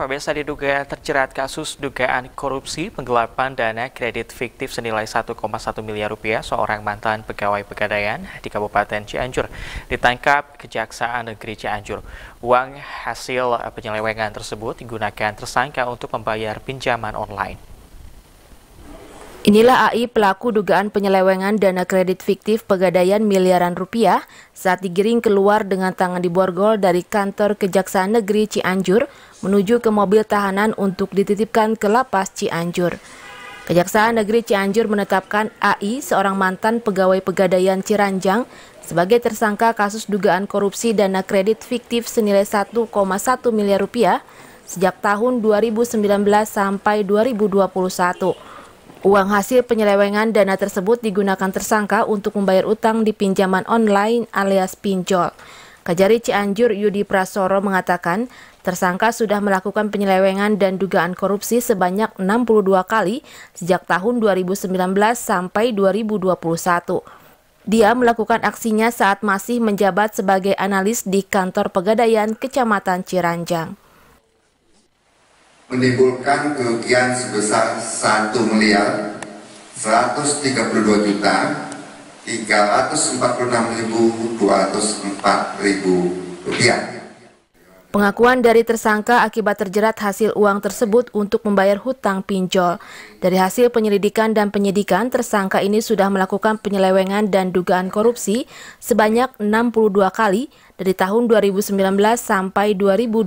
Pemirsa diduga terjerat kasus dugaan korupsi penggelapan dana kredit fiktif senilai 1,1 miliar rupiah seorang mantan pegawai pegadaian di Kabupaten Cianjur ditangkap Kejaksaan Negeri Cianjur. Uang hasil penyelewengan tersebut digunakan tersangka untuk membayar pinjaman online. Inilah AI pelaku dugaan penyelewengan dana kredit fiktif pegadaian miliaran rupiah saat digiring keluar dengan tangan diborgol dari kantor Kejaksaan Negeri Cianjur menuju ke mobil tahanan untuk dititipkan ke lapas Cianjur. Kejaksaan Negeri Cianjur menetapkan AI, seorang mantan pegawai pegadaian Ciranjang, sebagai tersangka kasus dugaan korupsi dana kredit fiktif senilai 1,1 miliar rupiah sejak tahun 2019 sampai 2021. Uang hasil penyelewengan dana tersebut digunakan tersangka untuk membayar utang di pinjaman online alias pinjol. Kajari Cianjur Yudi Prasoro mengatakan, tersangka sudah melakukan penyelewengan dan dugaan korupsi sebanyak 62 kali sejak tahun 2019 sampai 2021. Dia melakukan aksinya saat masih menjabat sebagai analis di kantor pegadaian Kecamatan Ciranjang menimbulkan kerugian sebesar 1 miliar 132 juta 346.204.000 rupiah. Pengakuan dari tersangka akibat terjerat hasil uang tersebut untuk membayar hutang pinjol. Dari hasil penyelidikan dan penyidikan, tersangka ini sudah melakukan penyelewengan dan dugaan korupsi sebanyak 62 kali dari tahun 2019 sampai 2021.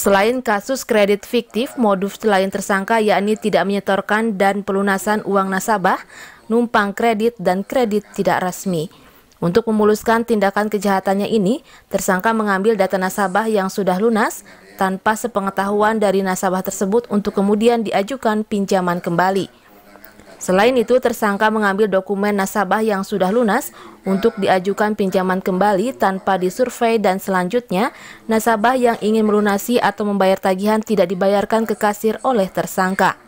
Selain kasus kredit fiktif, modus selain tersangka yakni tidak menyetorkan dan pelunasan uang nasabah, numpang kredit, dan kredit tidak resmi. Untuk memuluskan tindakan kejahatannya ini, tersangka mengambil data nasabah yang sudah lunas tanpa sepengetahuan dari nasabah tersebut untuk kemudian diajukan pinjaman kembali. Selain itu, tersangka mengambil dokumen nasabah yang sudah lunas untuk diajukan pinjaman kembali tanpa disurvei dan selanjutnya nasabah yang ingin melunasi atau membayar tagihan tidak dibayarkan ke kasir oleh tersangka.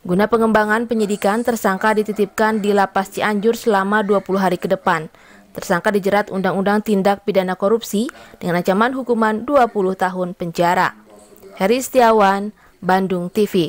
Guna pengembangan penyidikan, tersangka dititipkan di Lapas Cianjur selama 20 hari ke depan. Tersangka dijerat Undang-Undang Tindak Pidana Korupsi dengan ancaman hukuman 20 tahun penjara. Heri Setiawan, Bandung TV